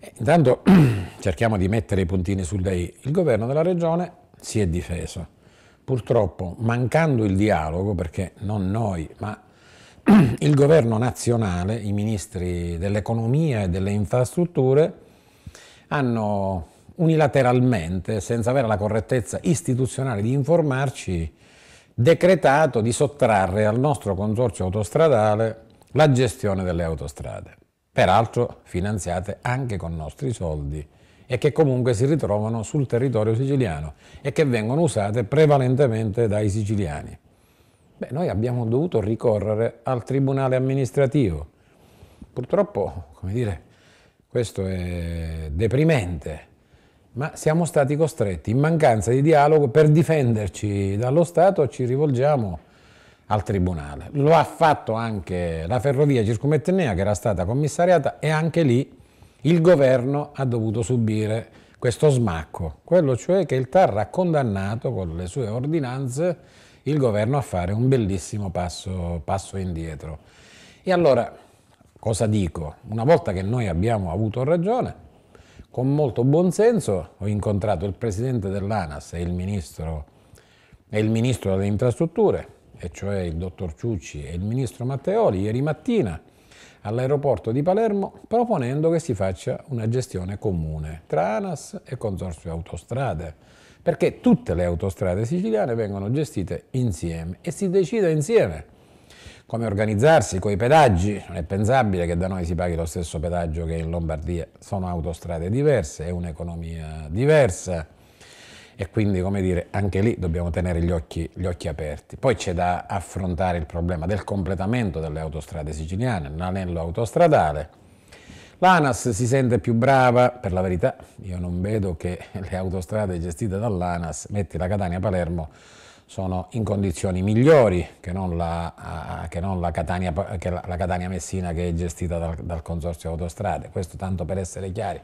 Eh, intanto cerchiamo di mettere i puntini sul i. Il governo della regione si è difeso. Purtroppo, mancando il dialogo, perché non noi, ma il governo nazionale, i ministri dell'economia e delle infrastrutture, hanno unilateralmente, senza avere la correttezza istituzionale di informarci, decretato di sottrarre al nostro consorzio autostradale la gestione delle autostrade peraltro finanziate anche con nostri soldi e che comunque si ritrovano sul territorio siciliano e che vengono usate prevalentemente dai siciliani. Beh, noi abbiamo dovuto ricorrere al tribunale amministrativo. Purtroppo, come dire, questo è deprimente, ma siamo stati costretti, in mancanza di dialogo, per difenderci dallo Stato ci rivolgiamo a al Tribunale. Lo ha fatto anche la ferrovia circumettenea che era stata commissariata e anche lì il governo ha dovuto subire questo smacco, quello cioè che il TAR ha condannato con le sue ordinanze il governo a fare un bellissimo passo, passo indietro. E allora, cosa dico? Una volta che noi abbiamo avuto ragione, con molto buon senso ho incontrato il presidente dell'ANAS e il ministro, e il ministro delle infrastrutture, e cioè il dottor Ciucci e il ministro Matteoli, ieri mattina all'aeroporto di Palermo proponendo che si faccia una gestione comune tra ANAS e Consorzio Autostrade, perché tutte le autostrade siciliane vengono gestite insieme e si decide insieme come organizzarsi con i pedaggi. Non è pensabile che da noi si paghi lo stesso pedaggio che in Lombardia. Sono autostrade diverse, è un'economia diversa e quindi come dire, anche lì dobbiamo tenere gli occhi, gli occhi aperti. Poi c'è da affrontare il problema del completamento delle autostrade siciliane, l'anello autostradale. L'ANAS si sente più brava, per la verità io non vedo che le autostrade gestite dall'ANAS, metti la Catania-Palermo, sono in condizioni migliori che non la, che non la, Catania, che la, la Catania, messina che è gestita dal, dal Consorzio Autostrade, questo tanto per essere chiari.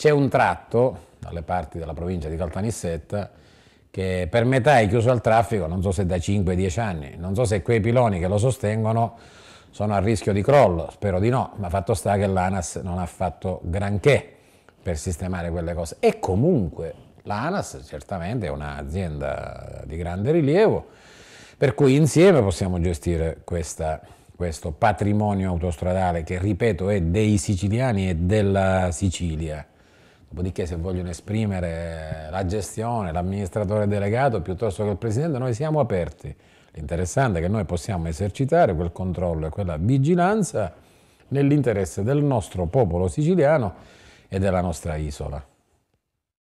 C'è un tratto dalle parti della provincia di Caltanissetta che per metà è chiuso al traffico, non so se da 5-10 anni, non so se quei piloni che lo sostengono sono a rischio di crollo, spero di no, ma fatto sta che l'ANAS non ha fatto granché per sistemare quelle cose. E comunque l'ANAS certamente è un'azienda di grande rilievo, per cui insieme possiamo gestire questa, questo patrimonio autostradale che, ripeto, è dei siciliani e della Sicilia. Dopodiché se vogliono esprimere la gestione, l'amministratore delegato piuttosto che il presidente, noi siamo aperti. L'interessante è che noi possiamo esercitare quel controllo e quella vigilanza nell'interesse del nostro popolo siciliano e della nostra isola.